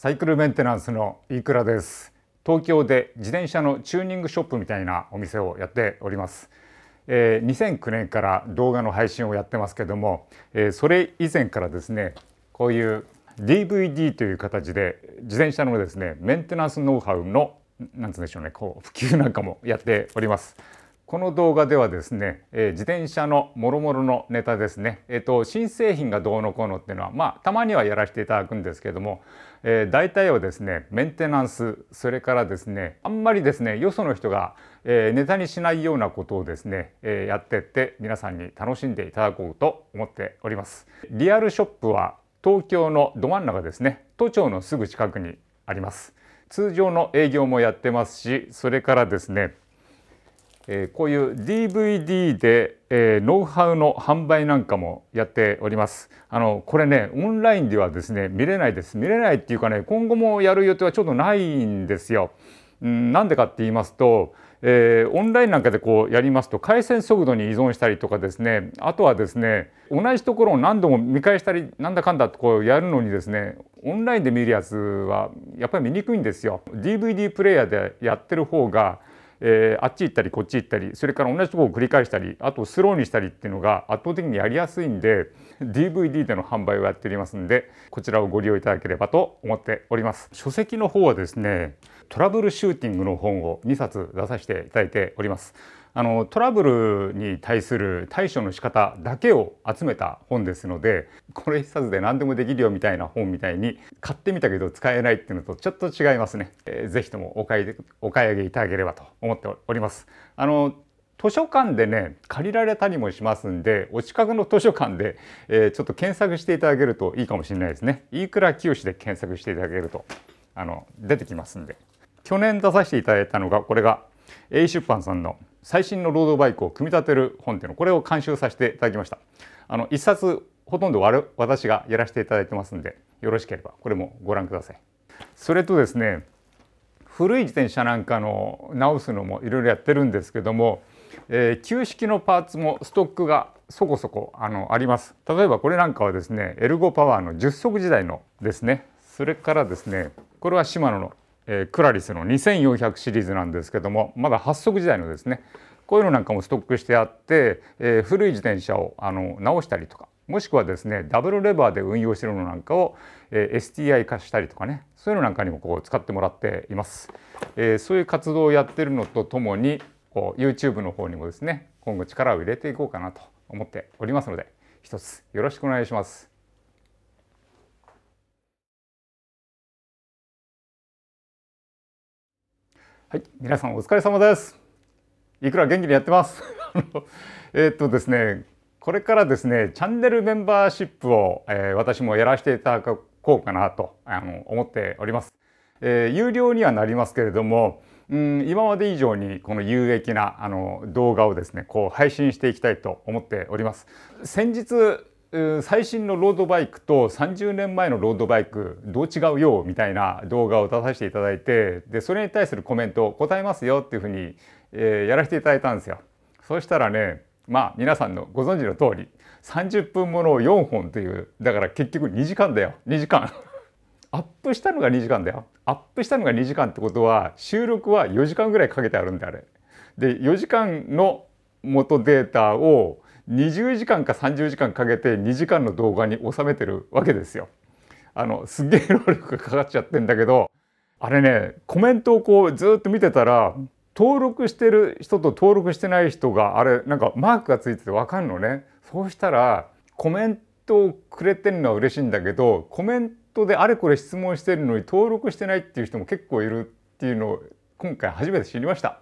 サイクルメンテナンスの飯倉です東京で自転車のチューニングショップみたいなお店をやっております、えー、2009年から動画の配信をやってますけども、えー、それ以前からですねこういう DVD という形で自転車のですねメンテナンスノウハウのなんつうんでしょうねこう普及なんかもやっておりますこの動画ではですね、えー、自転車のもろもろのネタですね、えーと、新製品がどうのこうのっていうのは、まあ、たまにはやらせていただくんですけども、えー、大体はですねメンテナンスそれからですねあんまりですねよその人が、えー、ネタにしないようなことをですね、えやってって皆さんに楽しんでいただこうと思っております。リアルショップは東京のど真ん中ですね都庁のすぐ近くにあります。通常の営業もやってますしそれからですねえこういう DVD で、えノウハウの販売なんかもやっております。あのこれねオンラインではですね見れないです。見れないっていうかね今後もやる予定はちょっとないんですよ。んなんでかって言いますと、えー、オンラインなんかでこうやりますと回線速度に依存したりとかですねあとはですね同じところを何度も見返したりなんだかんだとこうやるのにですねオンラインで見るやつはやっぱり見にくいんですよ。DVD プレイヤーでやってる方がえー、あっち行ったりこっち行ったりそれから同じとこを繰り返したりあとスローにしたりっていうのが圧倒的にやりやすいんで DVD での販売をやっておりますんでこちらをご利用いただければと思っております書籍の方はですねトラブルシューティングの本を2冊出させていただいておりますあのトラブルに対する対処の仕方だけを集めた本ですのでこれ一冊で何でもできるよみたいな本みたいに買ってみたけど使えないっていうのとちょっと違いますね、えー、ぜひともお買いお買い上げいただければと思っておりますあの図書館でね借りられたりもしますんでお近くの図書館で、えー、ちょっと検索していただけるといいかもしれないですね飯倉清で検索していただけるとあの出てきますんで去年出させていただいたのがこれが A 出版さんの「最新のロードバイクを組み立てる本っていうのこれを監修させていただきましたあの1冊ほとんど私がやらせていただいてますんでよろしければこれもご覧くださいそれとですね古い自転車なんかの直すのもいろいろやってるんですけども、えー、旧式のパーツもストックがそこそこあのあります例えばこれなんかはですねエルゴパワーの10足時代のですねそれからですねこれはシマノのえー、クラリスの2400シリーズなんですけどもまだ発足時代のですねこういうのなんかもストックしてあって、えー、古い自転車をあの直したりとかもしくはですねダブルレバーで運用してるのなんかを、えー、STI 化したりとかねそういうのなんかにもこう使ってもらっています、えー、そういう活動をやってるのとともにこう YouTube の方にもですね今後力を入れていこうかなと思っておりますので一つよろしくお願いしますはい、皆さんお疲れ様です。いくら元気にやってます。えっとですね、これからですね、チャンネルメンバーシップを、えー、私もやらせていただこうかなとあの思っております、えー、有料にはなりますけれども、うん、今まで以上にこの有益なあの動画をですね、こう配信していきたいと思っております。先日最新のロードバイクと30年前のロードバイクどう違うよみたいな動画を出させていただいてでそれに対するコメントを答えますよっていうふうに、えー、やらせていただいたんですよ。そしたらねまあ皆さんのご存知の通り30分ものを4本というだから結局2時間だよ2時間 アップしたのが2時間だよアップしたのが2時間ってことは収録は4時間ぐらいかけてあるんであれ。で4時間の元データを20時間か30時間かけて2時間の動画に収めてるわけですよ。あのすげえ労力がかかっちゃってんだけどあれねコメントをこうずっと見てたら登録してる人と登録してない人があれなんかマークがついてて分かんのね。そうしたらコメントをくれてるのは嬉しいんだけどコメントであれこれ質問してるのに登録してないっていう人も結構いるっていうのを今回初めて知りました。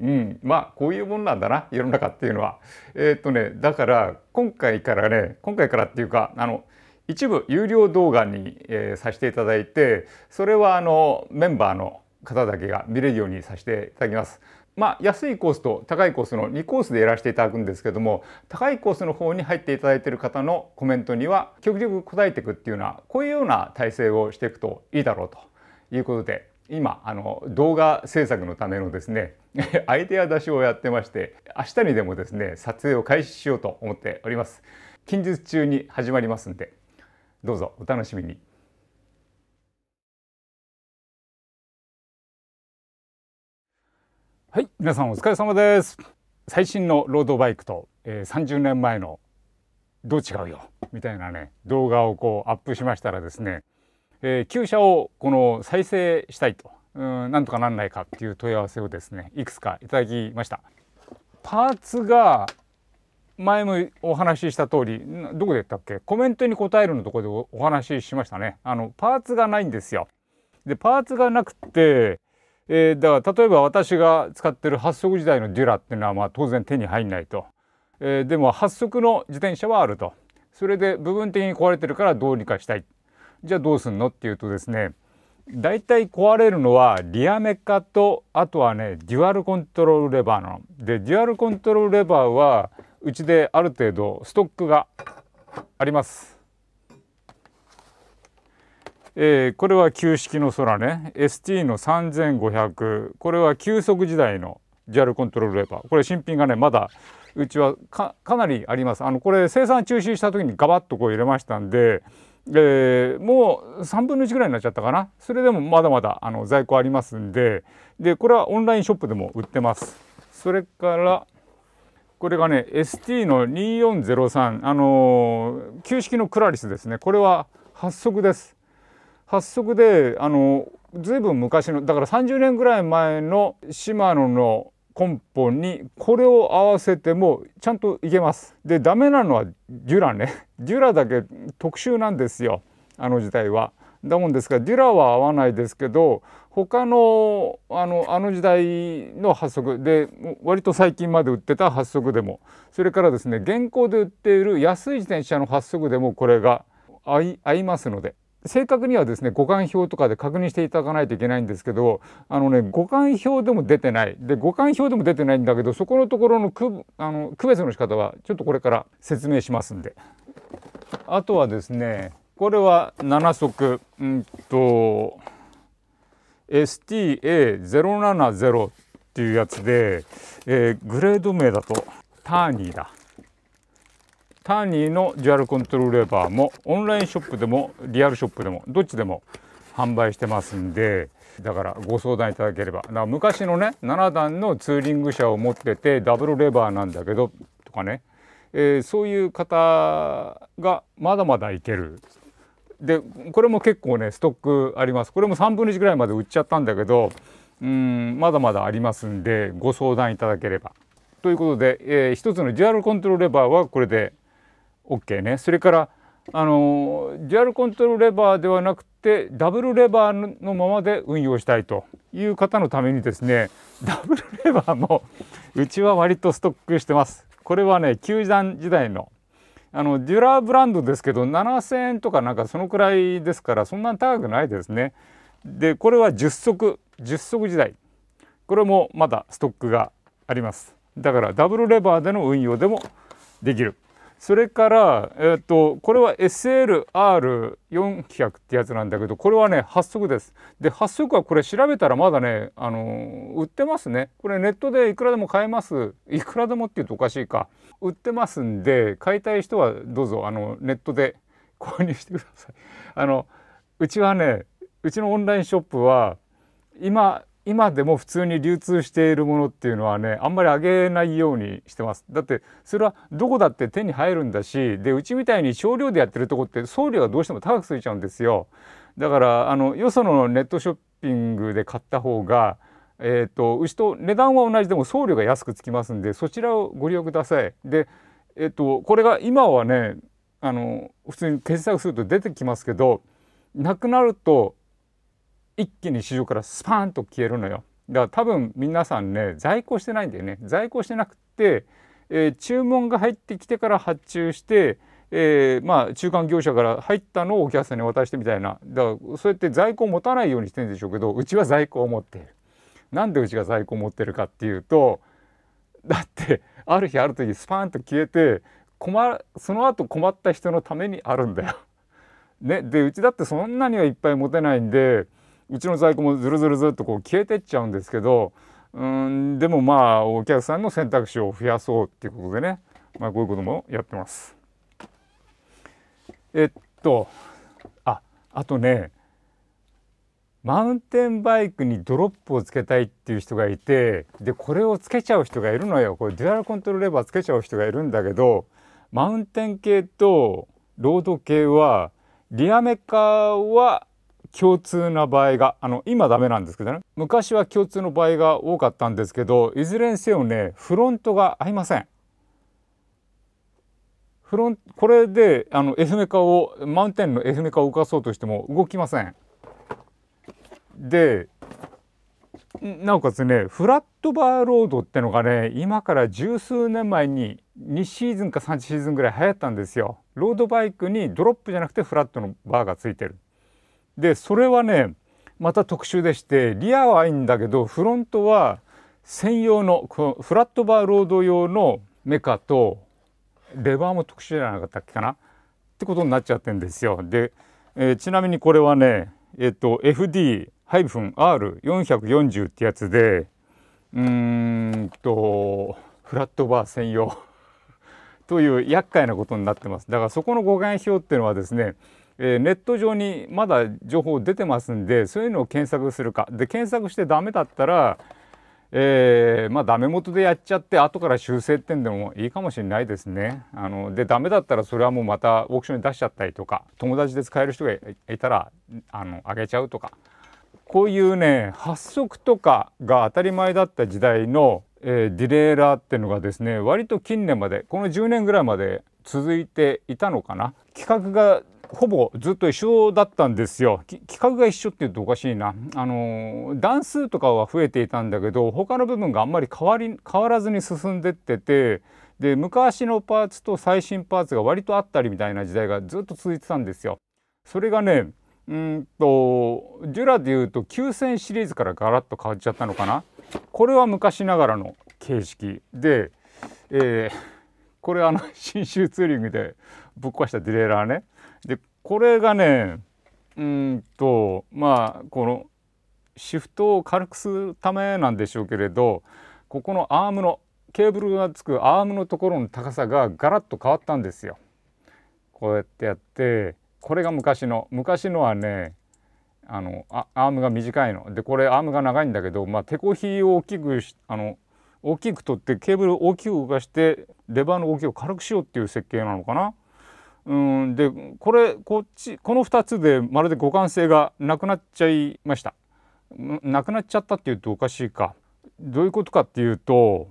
うん、まあこういうもんなんだな世の中っていうのは。えっ、ー、とねだから今回からね今回からっていうかあの一部有料動画に、えー、させていただいてそれはあのメンバーの方だけが見れるようにさせていただきます。まあ、安いコースと高いコースの2コースでやらせていただくんですけども高いコースの方に入っていただいている方のコメントには極力答えていくっていうようなこういうような体制をしていくといいだろうということで今あの動画制作のためのですね アイデア出しをやってまして明日にでもですね撮影を開始しようと思っております近日中に始まりますんでどうぞお楽しみにはい皆さんお疲れ様です最新のロードバイクと、えー、30年前のどう違うよみたいなね動画をこうアップしましたらですね、えー、旧車をこの再生したいとうんなんとかなんないかっていう問い合わせをですねいくつかいただきました。パーツが前もお話しした通りどこで言ったっけコメントに答えるのとこでお話ししましたねあのパーツがないんですよでパーツがなくて、えー、だから例えば私が使ってる発足時代のデュラっていうのはまあ当然手に入んないと、えー、でも発足の自転車はあるとそれで部分的に壊れてるからどうにかしたいじゃあどうすんのっていうとですね大体壊れるのはリアメカとあとはねデュアルコントロールレバーなの。でデュアルコントロールレバーはうちである程度ストックがあります。えー、これは旧式の空ね ST の3500これは急速時代のデュアルコントロールレバーこれ新品がねまだうちはかなりありますあのこれ生産中止した時にガバッとこう入れましたんでえー、もう3分の1ぐらいになっちゃったかなそれでもまだまだあの在庫ありますんででこれはオンラインショップでも売ってますそれからこれがね ST の2403あのー、旧式のクラリスですねこれは発足です発足であのー、ずいぶん昔のだから30年ぐらい前のシマノの根本にこれを合わせてもちゃんといけます。でダメなのはデュラね。デュラだけ特殊なんですよあの時代は。だもんですからデュラは合わないですけど他のあのあの時代の発足で割と最近まで売ってた発足でもそれからですね現行で売っている安い自転車の発足でもこれが合いますので正確にはですね互換表とかで確認していただかないといけないんですけどあのね互換表でも出てないで互換表でも出てないんだけどそこのところの区あの区別の仕方はちょっとこれから説明しますんで。あとはですねこれは7足うんと STA070 っていうやつで、えー、グレード名だとターニーだターニーのデュアルコントロールレバーもオンラインショップでもリアルショップでもどっちでも販売してますんでだからご相談いただければだ昔のね7段のツーリング車を持っててダブルレバーなんだけどとかね、えー、そういう方がまだまだいけるでこれも結構ねストックありますこれも3分の1ぐらいまで売っちゃったんだけどうんまだまだありますんでご相談いただければ。ということで、えー、一つのデュアルコントロールレバーはこれで OK ねそれからあのデュアルコントロールレバーではなくてダブルレバーのままで運用したいという方のためにですね ダブルレバーもうちは割とストックしてます。これはね球団時代のあのデュラーブランドですけど7,000円とかなんかそのくらいですからそんなに高くないですね。でこれは10足10足時代これもまだストックがあります。だからダブルレバーでの運用でもできるそれから、えーと、これは SLR400 ってやつなんだけどこれはね発足です。で発足はこれ調べたらまだね、あのー、売ってますね。これネットでいくらでも買えますいくらでもって言うとおかしいか売ってますんで買いたい人はどうぞあのネットで購入してください。あのうちはねうちのオンラインショップは今今でも普通に流通しているものっていうのはねあんまりあげないようにしてますだってそれはどこだって手に入るんだしでうちみたいに少量でやってるとこって送料がどうしても高くついちゃうんですよだからあのよそのネットショッピングで買った方がえーと、と牛と値段は同じでも送料が安くつきますんでそちらをご利用ください。で、えーとこれが今はねあの普通に検索すると出てきますけどなくなると一気に市場からスパーンと消えるのよ。だから多分皆さんね在庫してないんだよね。在庫してなくて、えー、注文が入ってきてから発注して、えー、まあ中間業者から入ったのをお客さんに渡してみたいなだからそうやって在庫を持たないようにしてるんでしょうけどうちは在庫を持っている。なんでうちが在庫を持ってるかっていうとだってある日ある時スパンと消えて困その後困った人のためにあるんだよ。ね、でうちだってそんなにはいっぱい持てないんで。うちの在庫もずるずるずっとこう消えてっちゃうんですけどうんでもまあお客さんの選択肢を増やそうっていうことでね、まあ、こういうこともやってます。えっとああとねマウンテンバイクにドロップをつけたいっていう人がいてでこれをつけちゃう人がいるのよこれデュアルコントロールレバーつけちゃう人がいるんだけどマウンテン系とロード系はリアメカは共通な場合があの今ダメなんですけどね昔は共通の場合が多かったんですけどいずれにせよねフロントが合いません。フロンこれであの F メカをマウンテンの F メカを動かそうとしても動きません。でなおかつねフラットバーロードってのがね今から十数年前に2シーズンか3シーズンぐらい流行ったんですよ。ロードバイクにドロップじゃなくてフラットのバーがついてる。でそれはねまた特殊でしてリアはいいんだけどフロントは専用のこのフラットバーロード用のメカとレバーも特殊じゃなかったっけかなってことになっちゃってんですよ。で、えー、ちなみにこれはね、えっ、ー、と FD-R440 ってやつでうーんとフラットバー専用 という厄介なことになってます。だからそこの互換表っていうのはですねえー、ネット上にまだ情報出てますんでそういうのを検索するかで検索してダメだったら、えー、まあダメ元でやっちゃって後から修正ってんでもいいかもしれないですね。あのでダメだったらそれはもうまたオークションに出しちゃったりとか友達で使える人がいたらあのあげちゃうとかこういうね発足とかが当たり前だった時代の、えー、ディレイラーっていうのがですね割と近年までこの10年ぐらいまで続いていたのかな。企画がほぼずっと一緒だったんですよ。企画が一緒って言うとおかしいな。あの段数とかは増えていたんだけど他の部分があんまり変わり変わらずに進んでっててで昔のパーツと最新パーツが割とあったりみたいな時代がずっと続いてたんですよ。それがねうんとジュラでいうと9000シリーズからガラッと変わっちゃったのかな。これは昔ながらの形式で、えー、これあの信 州ツーリングでぶっ壊したディレーラーねこれがねうんとまあこのシフトを軽くするためなんでしょうけれどここのアームのケーブルがつくアームのところの高さがガラッと変わったんですよ。こうやってやってこれが昔の昔のはねあのアームが短いのでこれアームが長いんだけど、まあ、手こひを大きくあの大きく取ってケーブルを大きく動かしてレバーの動きを軽くしようっていう設計なのかな。うんでこれこっちこの2つでまるで互換性がなくなっちゃいました。なくなっちゃったっていうとおかしいか。どういうことかっていうと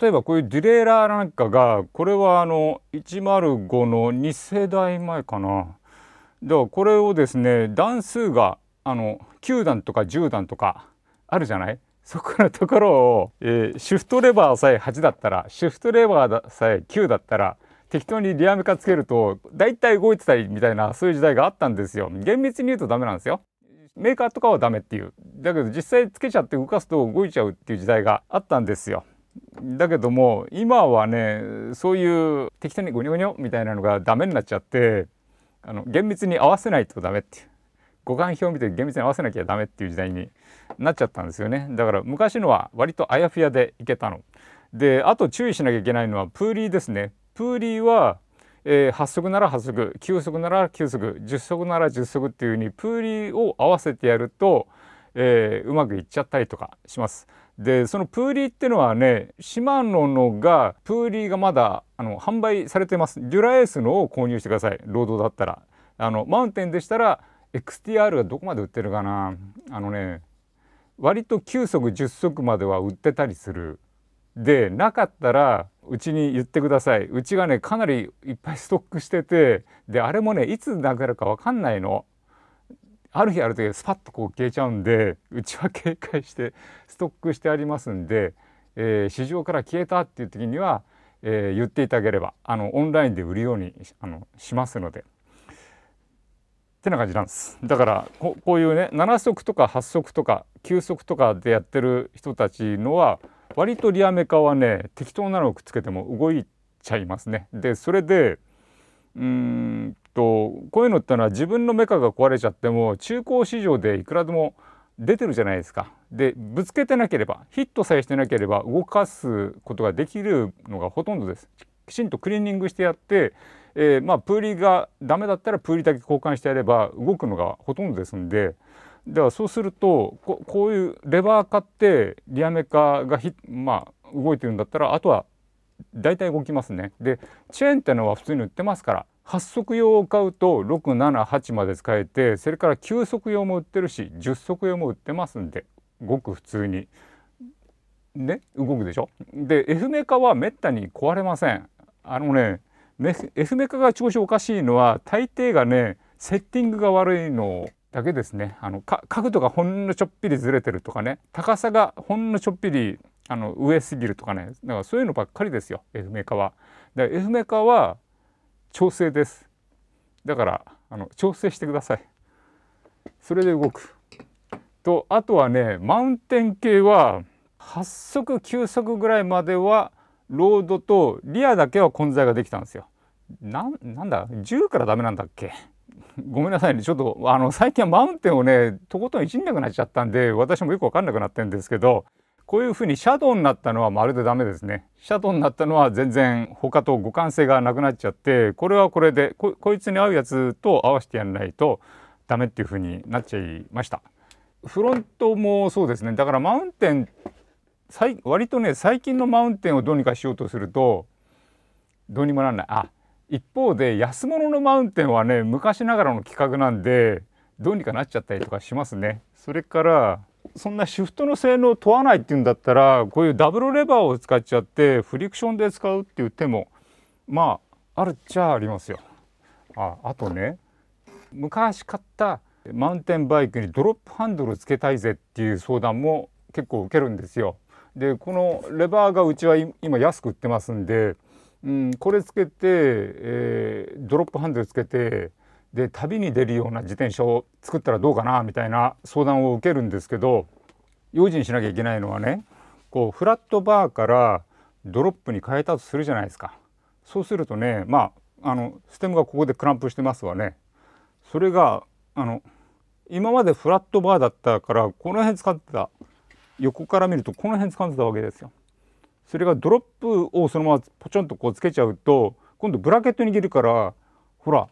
例えばこういうディレイラーなんかがこれはあの105の2世代前かな。だからこれをですね段数があの9段とか10段とかあるじゃないそこのところを、えー、シフトレバーさえ8だったらシフトレバーさえ9だったら適当にリアメカつけると大体動いてたりみたいなそういう時代があったんですよ厳密に言うとダメなんですよメーカーとかはダメっていうだけど実際つけちゃって動かすと動いちゃうっていう時代があったんですよだけども今はねそういう適当にゴニョゴニョみたいなのがダメになっちゃってあの厳密に合わせないとダメっていう五感表を見て厳密に合わせなきゃダメっていう時代になっちゃったんですよねだから昔のは割とあやふやでいけたのであと注意しなきゃいけないのはプーリーですねプーリーは、えー、8足なら8足9足なら9足10足なら10足っていうふうにプーリーを合わせてやると、えー、うまくいっちゃったりとかします。でそのプーリーっていうのはねシマノのがプーリーがまだあの販売されてますデュラエースのを購入してくださいロードだったらあのマウンテンでしたら XTR がどこまで売ってるかなあのね割と9足10足までは売ってたりするでなかったらうちに言ってくださいうちがねかなりいっぱいストックしててであれもねいつなくなるか分かんないの。ある日ある時スパッとこう消えちゃうんでうちは警戒してストックしてありますんで、えー、市場から消えたっていう時には、えー、言っていただければあのオンラインで売るようにあのしますので。ってな感じなんですだからこういうね7足とか8足とか9足とかでやってる人たちのは割とリアメカはね適当なのをくっつけても動いちゃいますね。でそれでうんとこういうのってのは自分のメカが壊れちゃっても中古市場でいくらでも出てるじゃないですか。でぶつけてなければヒットさえしてなければ動かすことができるのがほとんどです。きちんとクリーニングしてやって、えー、まあプーリーがダメだったらプーリーだけ交換してやれば動くのがほとんどですんで。ではそうするとここういうレバー買ってリアメカがひ、まあ、動いてるんだったらあとは大体動きますね。でチェーンってのは普通に売ってますから8足用を買うと678まで使えてそれから9足用も売ってるし10足用も売ってますんでごく普通にね動くでしょ。で F メカはめったに壊れません。あのね F メカが調子おかしいのは大抵がねセッティングが悪いのだけですねあの角度がほんのちょっぴりずれてるとかね高さがほんのちょっぴりあの上すぎるとかねだからそういうのばっかりですよ F メーカーは。だから F メーカーは調整です。だからあの調整してください。それで動く。とあとはねマウンテン系は8速9速ぐらいまではロードとリアだけは混在ができたんですよ。ななんだ10からダメなんだっけごめんなさいねちょっとあの最近はマウンテンをねとことんいじんなくなっちゃったんで私もよく分かんなくなってるんですけどこういうふうにシャドウになったのはまるでダメですね。シャドウになったのは全然他と互換性がなくなっちゃってこれはこれでこいつに合うやつと合わせてやんないとダメっていうふうになっちゃいました。フロントもそうですねだからマウンテン割とね最近のマウンテンをどうにかしようとするとどうにもなんないあ一方で安物のマウンテンはね昔ながらの企画なんでどうにかなっちゃったりとかしますね。それからそんなシフトの性能を問わないっていうんだったらこういうダブルレバーを使っちゃってフリクションで使うっていう手もまああるっちゃありますよ。ああとね昔買ったマウンテンバイクにドロップハンドルつけたいぜっていう相談も結構受けるんですよ。でこのレバーがうちは今安く売ってますんでうん、これつけて、えー、ドロップハンドルつけてで旅に出るような自転車を作ったらどうかなみたいな相談を受けるんですけど用心しなきゃいけないのはねこうフラットバーからドロップに変えたとするじゃないですかそうするとねまああのステムがここでクランプしてますわねそれがあの今までフラットバーだったからこの辺使ってた横から見るとこの辺使ってたわけですよ。それがドロップをそのままポチョンとこうつけちゃうと今度ブラケットに切るからほら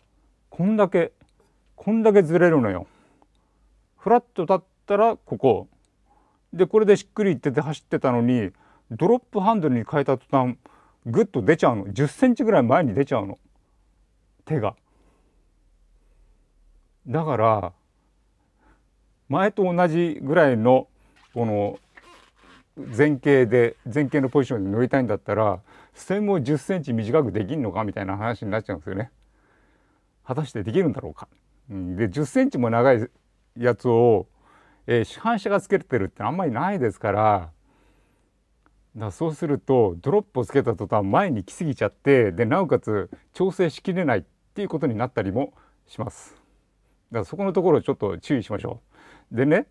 こんだけこんだけずれるのよ。フラッと立ったらここでこれでしっくりいってて走ってたのにドロップハンドルに変えた途端グッと出ちゃうの1 0ンチぐらい前に出ちゃうの手が。だから前と同じぐらいのこの前傾で前傾のポジションで乗りたいんだったら線を1 0センチ短くできんのかみたいな話になっちゃうんですよね。果たしてできるんだろうか。うん、で1 0センチも長いやつを、えー、市販車がつけてるってあんまりないですからだそうするとドロップをつけた途端前に来すぎちゃってでなおかつ調整しきれないっていうことになったりもします。だからそこのところちょっと注意しましょう。でね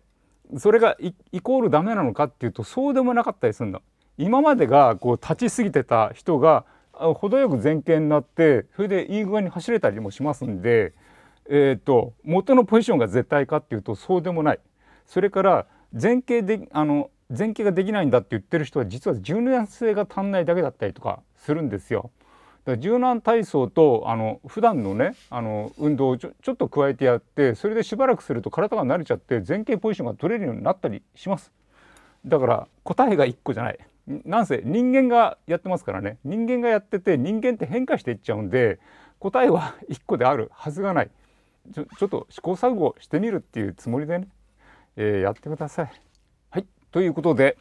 それがイコールダメなのかっていうとそうでもなかったりするんだ。今までがこう立ちすぎてた人が程よく前傾になってそれでいい具合に走れたりもしますんで、えーと、と元のポジションが絶対かっていうとそうでもない。それから前傾であの前傾ができないんだって言ってる人は実は柔軟性が足んないだけだったりとかするんですよ。だ柔軟体操とあの普段のねあの運動をちょちょっと加えてやってそれでしばらくすると体が慣れちゃって前傾ポジションが取れるようになったりしますだから答えが1個じゃないなんせ人間がやってますからね人間がやってて人間って変化していっちゃうんで答えは1個であるはずがないちょちょっと試行錯誤してみるっていうつもりでね、えー、やってください。はいということで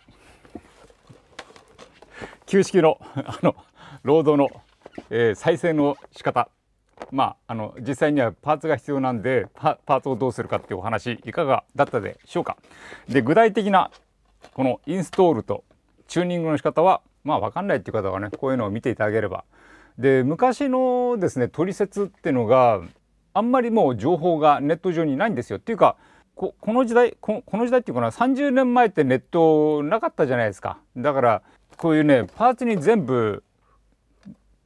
旧式のあの労働のえー、再生の仕方まああの実際にはパーツが必要なんでパーツをどうするかっていうお話いかがだったでしょうか。で具体的なこのインストールとチューニングの仕方はまあ分かんないっていう方はねこういうのを見ていただければ。で昔のですねトリセツっていうのがあんまりもう情報がネット上にないんですよ。っていうかこの時代この時代っていうかな30年前ってネットなかったじゃないですか。だからこういうねパーツに全部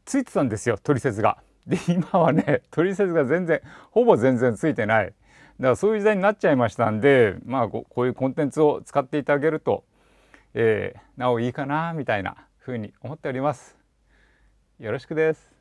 ついてたんですよ取説が。で今はねトリセツが全然ほぼ全然ついてないだからそういう時代になっちゃいましたんでまあこういうコンテンツを使っていただけると、えー、なおいいかなみたいなふうに思っております。よろしくです。